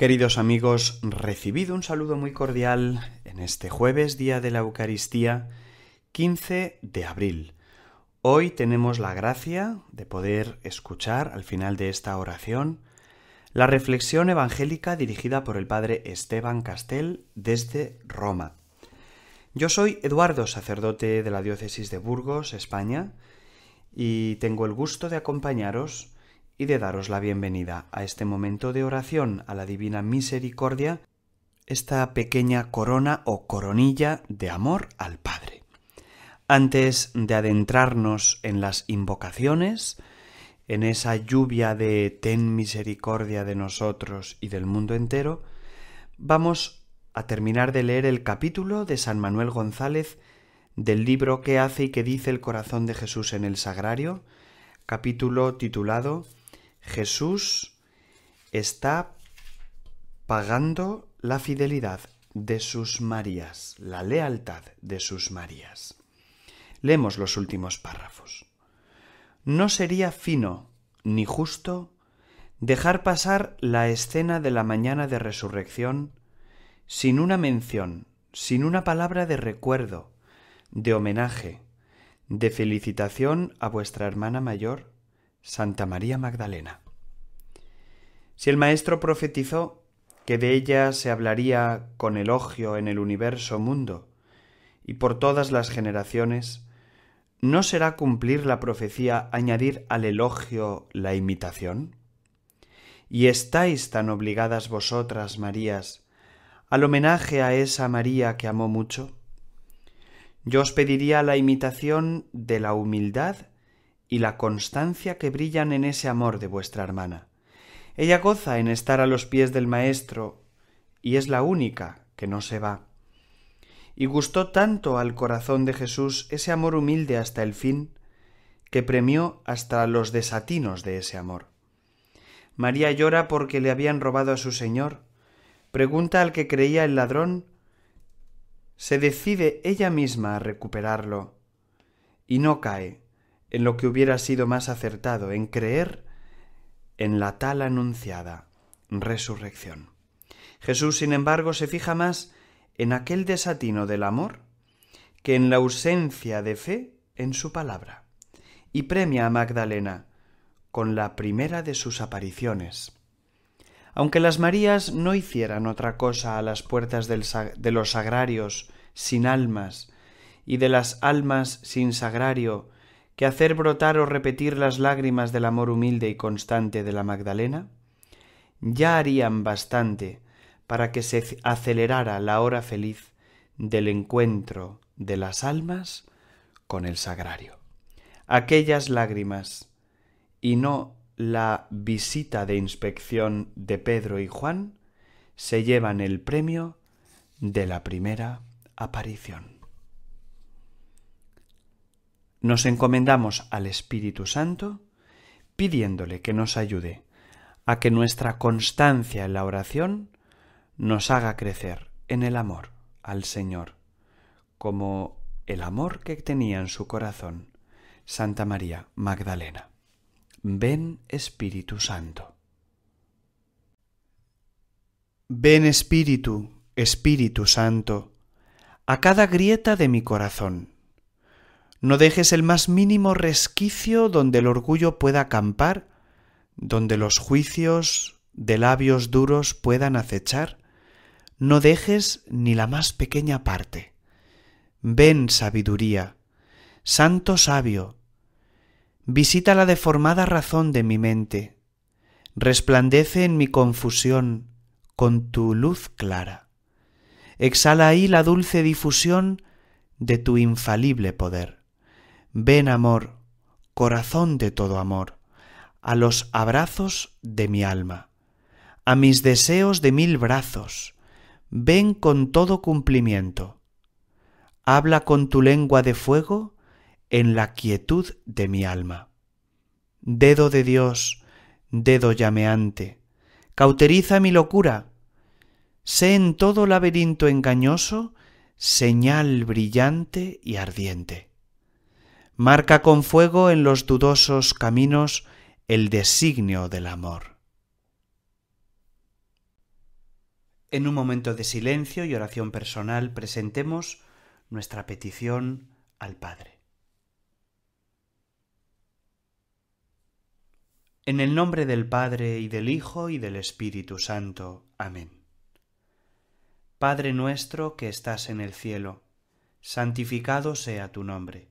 Queridos amigos, recibido un saludo muy cordial en este jueves, día de la Eucaristía, 15 de abril. Hoy tenemos la gracia de poder escuchar al final de esta oración la reflexión evangélica dirigida por el padre Esteban Castel desde Roma. Yo soy Eduardo, sacerdote de la diócesis de Burgos, España, y tengo el gusto de acompañaros y de daros la bienvenida a este momento de oración a la Divina Misericordia, esta pequeña corona o coronilla de amor al Padre. Antes de adentrarnos en las invocaciones, en esa lluvia de ten misericordia de nosotros y del mundo entero, vamos a terminar de leer el capítulo de San Manuel González del libro que hace y que dice el corazón de Jesús en el Sagrario, capítulo titulado Jesús está pagando la fidelidad de sus Marías, la lealtad de sus Marías. Leemos los últimos párrafos. No sería fino ni justo dejar pasar la escena de la mañana de resurrección sin una mención, sin una palabra de recuerdo, de homenaje, de felicitación a vuestra hermana mayor, Santa María Magdalena. Si el Maestro profetizó que de ella se hablaría con elogio en el universo mundo y por todas las generaciones, ¿no será cumplir la profecía añadir al elogio la imitación? Y estáis tan obligadas vosotras, Marías, al homenaje a esa María que amó mucho? Yo os pediría la imitación de la humildad y la constancia que brillan en ese amor de vuestra hermana. Ella goza en estar a los pies del Maestro, y es la única que no se va. Y gustó tanto al corazón de Jesús ese amor humilde hasta el fin, que premió hasta los desatinos de ese amor. María llora porque le habían robado a su Señor, pregunta al que creía el ladrón, se decide ella misma a recuperarlo, y no cae, en lo que hubiera sido más acertado, en creer en la tal anunciada resurrección. Jesús, sin embargo, se fija más en aquel desatino del amor que en la ausencia de fe en su palabra, y premia a Magdalena con la primera de sus apariciones. Aunque las Marías no hicieran otra cosa a las puertas de los sagrarios sin almas y de las almas sin sagrario que hacer brotar o repetir las lágrimas del amor humilde y constante de la Magdalena, ya harían bastante para que se acelerara la hora feliz del encuentro de las almas con el sagrario. Aquellas lágrimas y no la visita de inspección de Pedro y Juan se llevan el premio de la primera aparición nos encomendamos al Espíritu Santo pidiéndole que nos ayude a que nuestra constancia en la oración nos haga crecer en el amor al Señor, como el amor que tenía en su corazón Santa María Magdalena. Ven Espíritu Santo. Ven Espíritu, Espíritu Santo, a cada grieta de mi corazón no dejes el más mínimo resquicio donde el orgullo pueda acampar, donde los juicios de labios duros puedan acechar. No dejes ni la más pequeña parte. Ven, sabiduría, santo sabio, visita la deformada razón de mi mente, resplandece en mi confusión con tu luz clara. Exhala ahí la dulce difusión de tu infalible poder. Ven amor, corazón de todo amor, a los abrazos de mi alma, a mis deseos de mil brazos, ven con todo cumplimiento. Habla con tu lengua de fuego en la quietud de mi alma. Dedo de Dios, dedo llameante, cauteriza mi locura. Sé en todo laberinto engañoso señal brillante y ardiente marca con fuego en los dudosos caminos el designio del amor. En un momento de silencio y oración personal presentemos nuestra petición al Padre. En el nombre del Padre y del Hijo y del Espíritu Santo. Amén. Padre nuestro que estás en el cielo, santificado sea tu nombre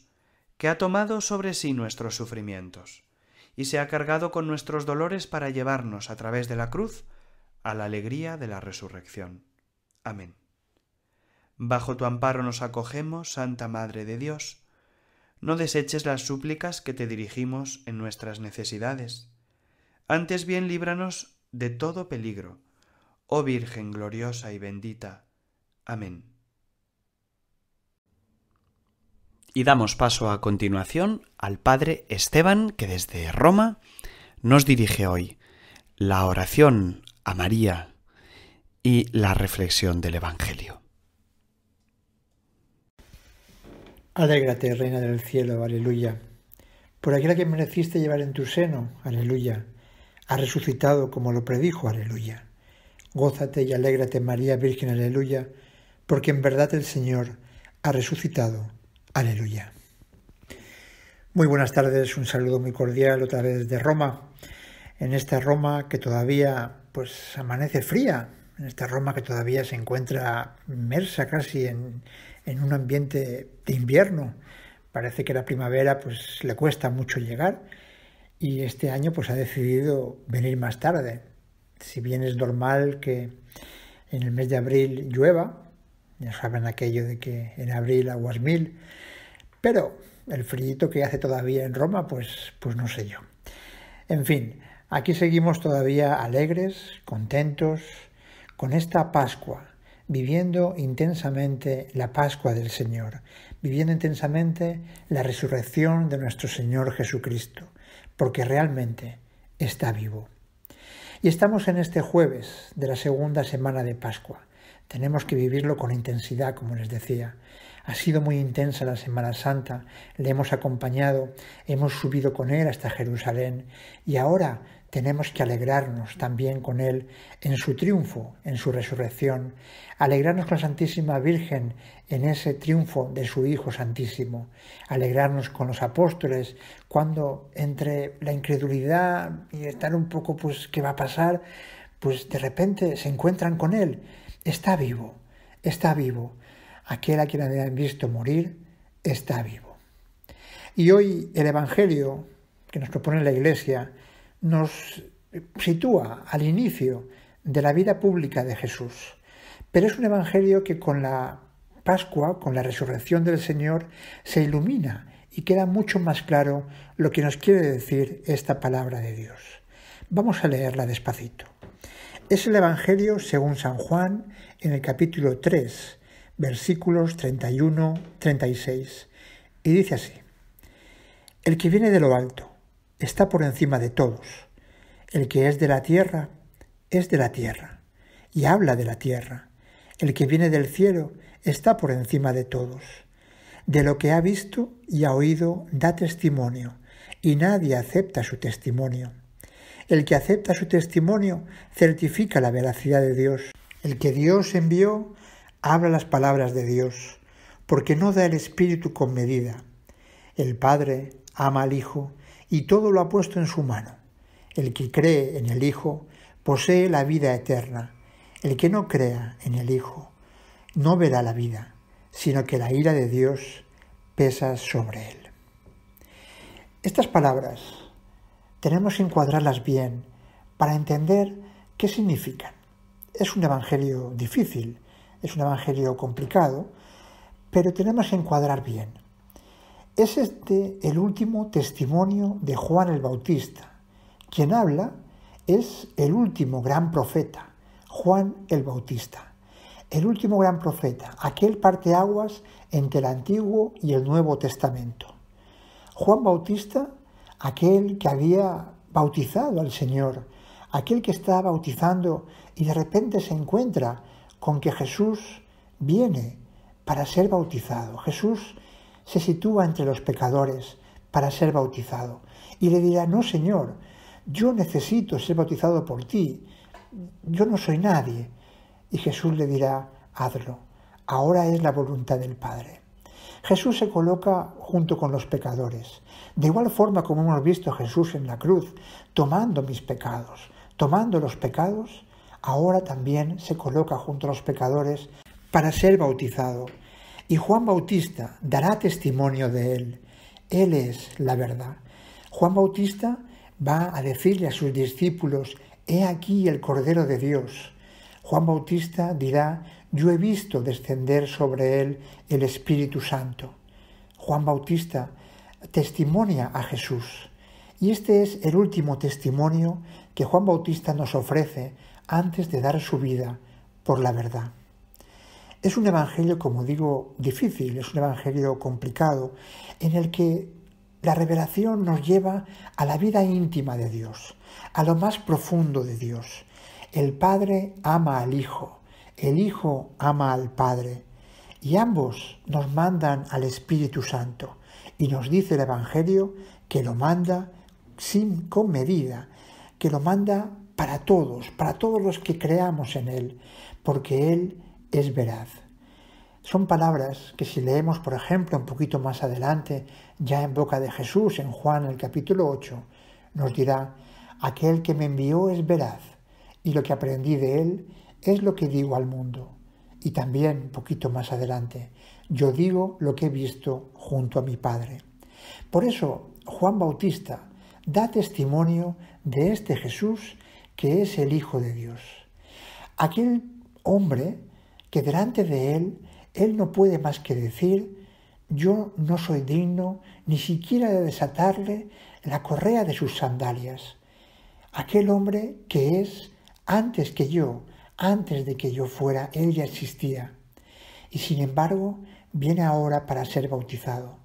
que ha tomado sobre sí nuestros sufrimientos, y se ha cargado con nuestros dolores para llevarnos a través de la cruz a la alegría de la resurrección. Amén. Bajo tu amparo nos acogemos, Santa Madre de Dios. No deseches las súplicas que te dirigimos en nuestras necesidades. Antes bien líbranos de todo peligro. Oh Virgen gloriosa y bendita. Amén. Y damos paso a continuación al Padre Esteban, que desde Roma nos dirige hoy la oración a María y la reflexión del Evangelio. Alégrate, Reina del Cielo, aleluya. Por aquella que mereciste llevar en tu seno, aleluya. Ha resucitado como lo predijo, aleluya. Gózate y alégrate, María Virgen, aleluya, porque en verdad el Señor ha resucitado Aleluya. Muy buenas tardes, un saludo muy cordial otra vez de Roma. En esta Roma que todavía pues amanece fría, en esta Roma que todavía se encuentra inmersa casi en, en un ambiente de invierno. Parece que la primavera pues le cuesta mucho llegar y este año pues ha decidido venir más tarde. Si bien es normal que en el mes de abril llueva, ya saben aquello de que en abril aguas mil, pero el frío que hace todavía en Roma, pues, pues no sé yo. En fin, aquí seguimos todavía alegres, contentos, con esta Pascua, viviendo intensamente la Pascua del Señor, viviendo intensamente la resurrección de nuestro Señor Jesucristo, porque realmente está vivo. Y estamos en este jueves de la segunda semana de Pascua. Tenemos que vivirlo con intensidad, como les decía. Ha sido muy intensa la Semana Santa, le hemos acompañado, hemos subido con él hasta Jerusalén y ahora tenemos que alegrarnos también con él en su triunfo, en su resurrección, alegrarnos con la Santísima Virgen en ese triunfo de su Hijo Santísimo, alegrarnos con los apóstoles cuando entre la incredulidad y estar un poco pues qué va a pasar, pues de repente se encuentran con él está vivo, está vivo. Aquel a quien habían visto morir está vivo. Y hoy el Evangelio que nos propone la Iglesia nos sitúa al inicio de la vida pública de Jesús. Pero es un Evangelio que con la Pascua, con la resurrección del Señor, se ilumina y queda mucho más claro lo que nos quiere decir esta palabra de Dios. Vamos a leerla despacito. Es el Evangelio según San Juan en el capítulo 3, versículos 31-36. Y dice así, El que viene de lo alto está por encima de todos. El que es de la tierra es de la tierra y habla de la tierra. El que viene del cielo está por encima de todos. De lo que ha visto y ha oído da testimonio, y nadie acepta su testimonio. El que acepta su testimonio certifica la veracidad de Dios. El que Dios envió habla las palabras de Dios, porque no da el Espíritu con medida. El Padre ama al Hijo y todo lo ha puesto en su mano. El que cree en el Hijo posee la vida eterna. El que no crea en el Hijo no verá la vida, sino que la ira de Dios pesa sobre él. Estas palabras tenemos que encuadrarlas bien para entender qué significan. Es un evangelio difícil, es un evangelio complicado, pero tenemos que encuadrar bien. Es este el último testimonio de Juan el Bautista. Quien habla es el último gran profeta, Juan el Bautista. El último gran profeta, aquel parteaguas entre el Antiguo y el Nuevo Testamento. Juan Bautista aquel que había bautizado al Señor, aquel que está bautizando y de repente se encuentra con que Jesús viene para ser bautizado. Jesús se sitúa entre los pecadores para ser bautizado y le dirá, no Señor, yo necesito ser bautizado por ti, yo no soy nadie. Y Jesús le dirá, hazlo, ahora es la voluntad del Padre. Jesús se coloca junto con los pecadores. De igual forma como hemos visto a Jesús en la cruz, tomando mis pecados, tomando los pecados, ahora también se coloca junto a los pecadores para ser bautizado. Y Juan Bautista dará testimonio de él. Él es la verdad. Juan Bautista va a decirle a sus discípulos, He aquí el Cordero de Dios. Juan Bautista dirá, yo he visto descender sobre él el Espíritu Santo. Juan Bautista testimonia a Jesús. Y este es el último testimonio que Juan Bautista nos ofrece antes de dar su vida por la verdad. Es un evangelio, como digo, difícil, es un evangelio complicado, en el que la revelación nos lleva a la vida íntima de Dios, a lo más profundo de Dios. El Padre ama al Hijo el Hijo ama al Padre y ambos nos mandan al Espíritu Santo. Y nos dice el Evangelio que lo manda sin con medida, que lo manda para todos, para todos los que creamos en Él, porque Él es veraz. Son palabras que si leemos, por ejemplo, un poquito más adelante, ya en boca de Jesús, en Juan el capítulo 8, nos dirá, aquel que me envió es veraz, y lo que aprendí de Él es lo que digo al mundo. Y también, poquito más adelante, yo digo lo que he visto junto a mi Padre. Por eso, Juan Bautista da testimonio de este Jesús que es el Hijo de Dios. Aquel hombre que delante de él, él no puede más que decir, yo no soy digno ni siquiera de desatarle la correa de sus sandalias. Aquel hombre que es, antes que yo, antes de que yo fuera, Él ya existía. Y sin embargo, viene ahora para ser bautizado.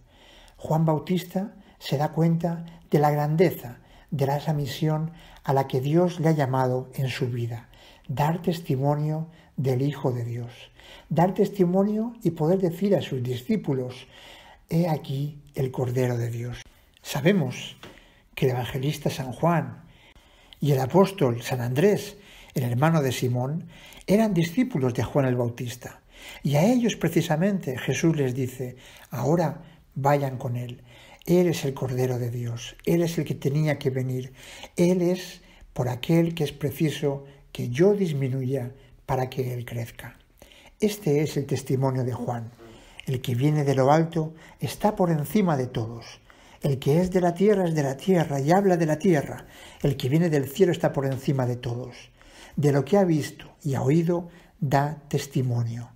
Juan Bautista se da cuenta de la grandeza de la misión a la que Dios le ha llamado en su vida, dar testimonio del Hijo de Dios, dar testimonio y poder decir a sus discípulos, he aquí el Cordero de Dios. Sabemos que el evangelista San Juan y el apóstol San Andrés el hermano de Simón, eran discípulos de Juan el Bautista. Y a ellos precisamente Jesús les dice, ahora vayan con él. Él es el Cordero de Dios, Él es el que tenía que venir, Él es por aquel que es preciso que yo disminuya para que Él crezca. Este es el testimonio de Juan. El que viene de lo alto está por encima de todos. El que es de la tierra es de la tierra y habla de la tierra. El que viene del cielo está por encima de todos. De lo que ha visto y ha oído, da testimonio.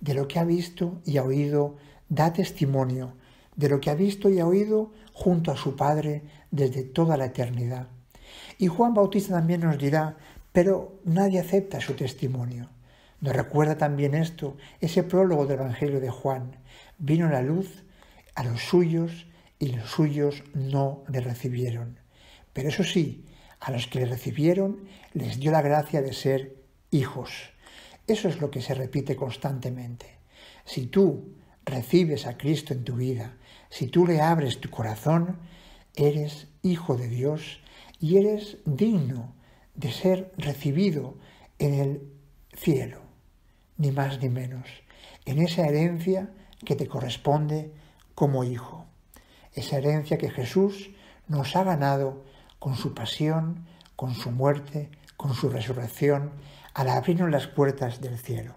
De lo que ha visto y ha oído, da testimonio. De lo que ha visto y ha oído junto a su Padre desde toda la eternidad. Y Juan Bautista también nos dirá, pero nadie acepta su testimonio. Nos recuerda también esto, ese prólogo del Evangelio de Juan. Vino la luz a los suyos y los suyos no le recibieron. Pero eso sí, a los que le recibieron les dio la gracia de ser hijos. Eso es lo que se repite constantemente. Si tú recibes a Cristo en tu vida, si tú le abres tu corazón, eres hijo de Dios y eres digno de ser recibido en el cielo, ni más ni menos, en esa herencia que te corresponde como hijo, esa herencia que Jesús nos ha ganado con su pasión, con su muerte, con su resurrección, al abrirnos las puertas del cielo.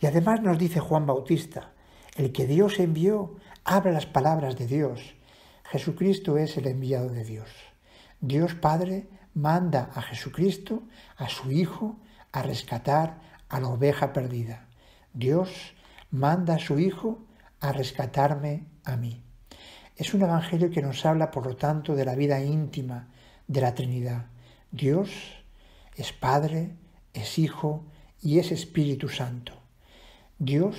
Y además nos dice Juan Bautista, el que Dios envió habla las palabras de Dios. Jesucristo es el enviado de Dios. Dios Padre manda a Jesucristo, a su Hijo, a rescatar a la oveja perdida. Dios manda a su Hijo a rescatarme a mí. Es un evangelio que nos habla, por lo tanto, de la vida íntima, de la Trinidad. Dios es Padre, es Hijo y es Espíritu Santo. Dios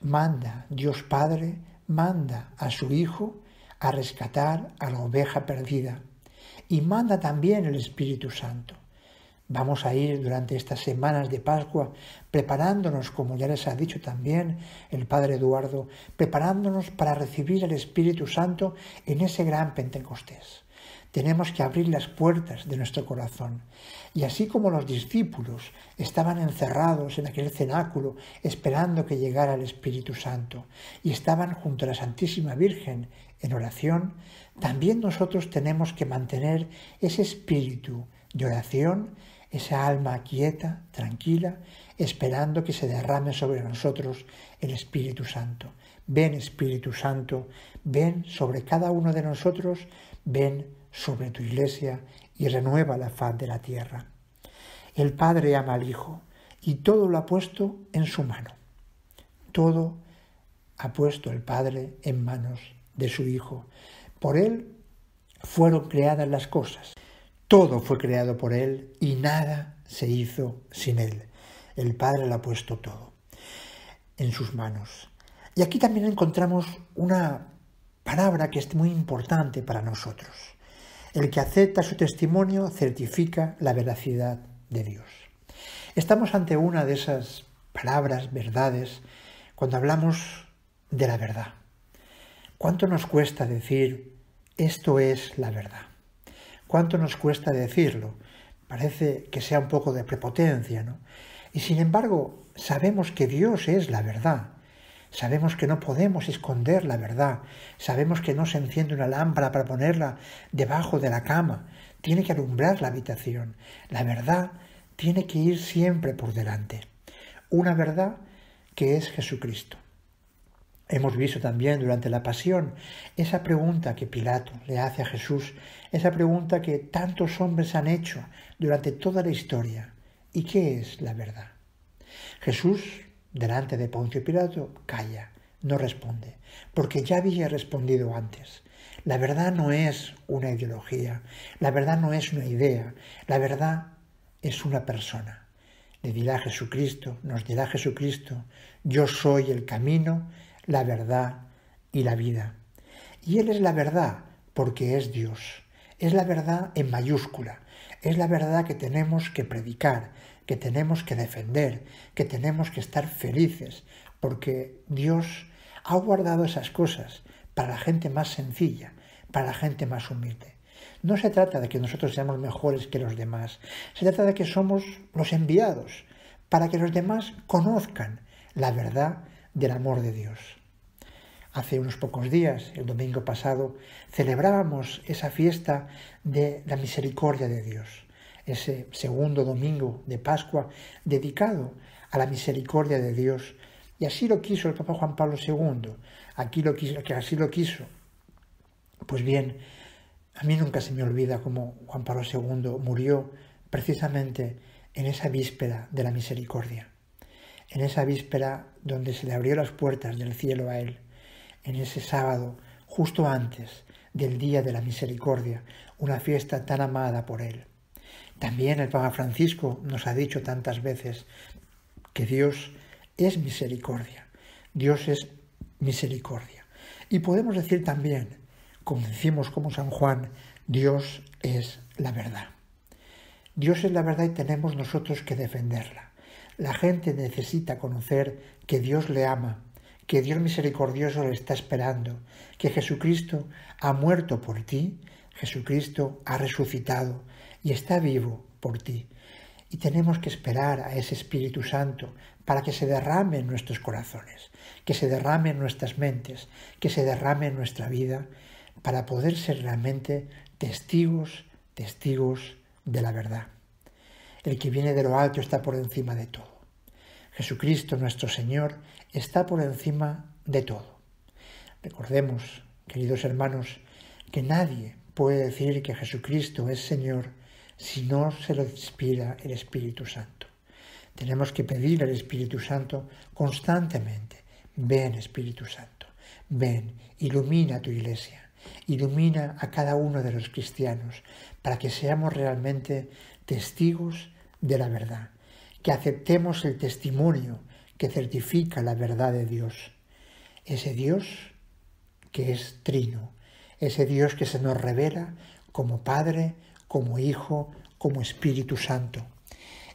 manda, Dios Padre manda a su Hijo a rescatar a la oveja perdida y manda también el Espíritu Santo. Vamos a ir durante estas semanas de Pascua preparándonos, como ya les ha dicho también el Padre Eduardo, preparándonos para recibir el Espíritu Santo en ese gran Pentecostés tenemos que abrir las puertas de nuestro corazón. Y así como los discípulos estaban encerrados en aquel cenáculo esperando que llegara el Espíritu Santo y estaban junto a la Santísima Virgen en oración, también nosotros tenemos que mantener ese espíritu de oración, esa alma quieta, tranquila, esperando que se derrame sobre nosotros el Espíritu Santo. Ven Espíritu Santo, ven sobre cada uno de nosotros, ven sobre tu iglesia y renueva la faz de la tierra. El Padre ama al Hijo y todo lo ha puesto en su mano. Todo ha puesto el Padre en manos de su Hijo. Por Él fueron creadas las cosas. Todo fue creado por Él y nada se hizo sin Él. El Padre lo ha puesto todo en sus manos. Y aquí también encontramos una palabra que es muy importante para nosotros. El que acepta su testimonio certifica la veracidad de Dios. Estamos ante una de esas palabras, verdades, cuando hablamos de la verdad. ¿Cuánto nos cuesta decir esto es la verdad? ¿Cuánto nos cuesta decirlo? Parece que sea un poco de prepotencia, ¿no? Y sin embargo, sabemos que Dios es la verdad. Sabemos que no podemos esconder la verdad. Sabemos que no se enciende una lámpara para ponerla debajo de la cama. Tiene que alumbrar la habitación. La verdad tiene que ir siempre por delante. Una verdad que es Jesucristo. Hemos visto también durante la pasión esa pregunta que Pilato le hace a Jesús, esa pregunta que tantos hombres han hecho durante toda la historia. ¿Y qué es la verdad? Jesús delante de Poncio Pilato, calla, no responde, porque ya había respondido antes. La verdad no es una ideología, la verdad no es una idea, la verdad es una persona. Le dirá Jesucristo, nos dirá Jesucristo, yo soy el camino, la verdad y la vida. Y Él es la verdad porque es Dios. Es la verdad en mayúscula. Es la verdad que tenemos que predicar, que tenemos que defender, que tenemos que estar felices, porque Dios ha guardado esas cosas para la gente más sencilla, para la gente más humilde. No se trata de que nosotros seamos mejores que los demás, se trata de que somos los enviados para que los demás conozcan la verdad del amor de Dios. Hace unos pocos días, el domingo pasado, celebrábamos esa fiesta de la misericordia de Dios ese segundo domingo de Pascua dedicado a la misericordia de Dios. Y así lo quiso el Papa Juan Pablo II. Aquí lo quiso, que así lo quiso. Pues bien, a mí nunca se me olvida cómo Juan Pablo II murió precisamente en esa víspera de la misericordia, en esa víspera donde se le abrió las puertas del cielo a él, en ese sábado justo antes del Día de la Misericordia, una fiesta tan amada por él. También el Papa Francisco nos ha dicho tantas veces que Dios es misericordia. Dios es misericordia. Y podemos decir también, como decimos como San Juan, Dios es la verdad. Dios es la verdad y tenemos nosotros que defenderla. La gente necesita conocer que Dios le ama, que Dios misericordioso le está esperando, que Jesucristo ha muerto por ti, Jesucristo ha resucitado, y está vivo por ti. Y tenemos que esperar a ese Espíritu Santo para que se derrame en nuestros corazones, que se derrame en nuestras mentes, que se derrame en nuestra vida, para poder ser realmente testigos, testigos de la verdad. El que viene de lo alto está por encima de todo. Jesucristo nuestro Señor está por encima de todo. Recordemos, queridos hermanos, que nadie puede decir que Jesucristo es Señor si no se lo inspira el Espíritu Santo. Tenemos que pedir al Espíritu Santo constantemente, ven Espíritu Santo, ven, ilumina tu iglesia, ilumina a cada uno de los cristianos para que seamos realmente testigos de la verdad, que aceptemos el testimonio que certifica la verdad de Dios, ese Dios que es trino, ese Dios que se nos revela como Padre, como Hijo, como Espíritu Santo.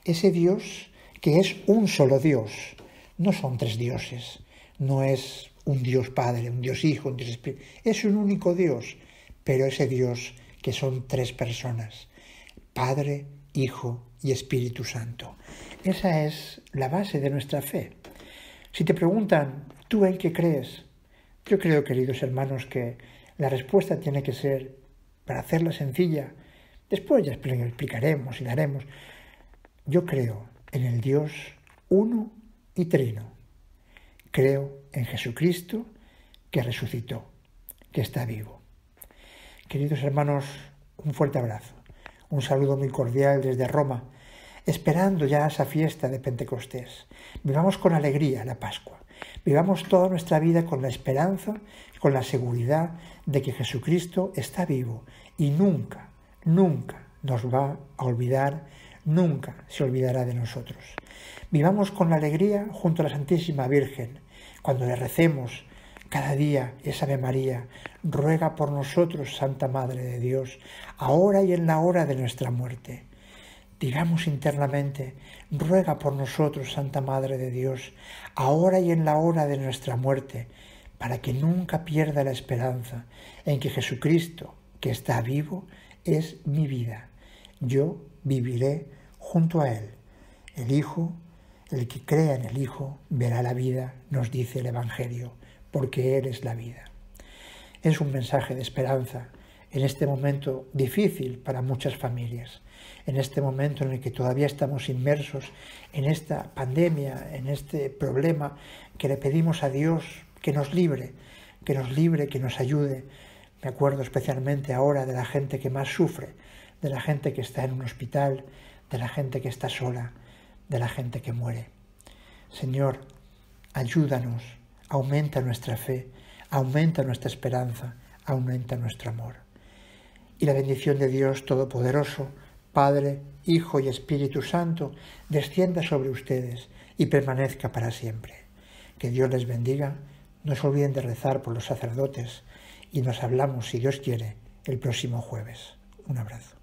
Ese Dios que es un solo Dios, no son tres dioses, no es un Dios Padre, un Dios Hijo, un Dios Espíritu, es un único Dios, pero ese Dios que son tres personas, Padre, Hijo y Espíritu Santo. Esa es la base de nuestra fe. Si te preguntan, ¿tú en qué crees? Yo creo, queridos hermanos, que la respuesta tiene que ser, para hacerla sencilla, Después ya explicaremos y daremos. Yo creo en el Dios uno y trino. Creo en Jesucristo que resucitó, que está vivo. Queridos hermanos, un fuerte abrazo, un saludo muy cordial desde Roma, esperando ya esa fiesta de Pentecostés. Vivamos con alegría la Pascua, vivamos toda nuestra vida con la esperanza, con la seguridad de que Jesucristo está vivo y nunca nunca nos va a olvidar, nunca se olvidará de nosotros. Vivamos con la alegría junto a la Santísima Virgen, cuando le recemos cada día esa Ave María, ruega por nosotros, Santa Madre de Dios, ahora y en la hora de nuestra muerte. Digamos internamente, ruega por nosotros, Santa Madre de Dios, ahora y en la hora de nuestra muerte, para que nunca pierda la esperanza en que Jesucristo, que está vivo, es mi vida. Yo viviré junto a Él. El Hijo, el que crea en el Hijo, verá la vida, nos dice el Evangelio, porque Él es la vida. Es un mensaje de esperanza en este momento difícil para muchas familias, en este momento en el que todavía estamos inmersos en esta pandemia, en este problema, que le pedimos a Dios que nos libre, que nos libre, que nos ayude, me acuerdo especialmente ahora de la gente que más sufre, de la gente que está en un hospital, de la gente que está sola, de la gente que muere. Señor, ayúdanos, aumenta nuestra fe, aumenta nuestra esperanza, aumenta nuestro amor. Y la bendición de Dios Todopoderoso, Padre, Hijo y Espíritu Santo, descienda sobre ustedes y permanezca para siempre. Que Dios les bendiga. No se olviden de rezar por los sacerdotes y nos hablamos, si Dios quiere, el próximo jueves. Un abrazo.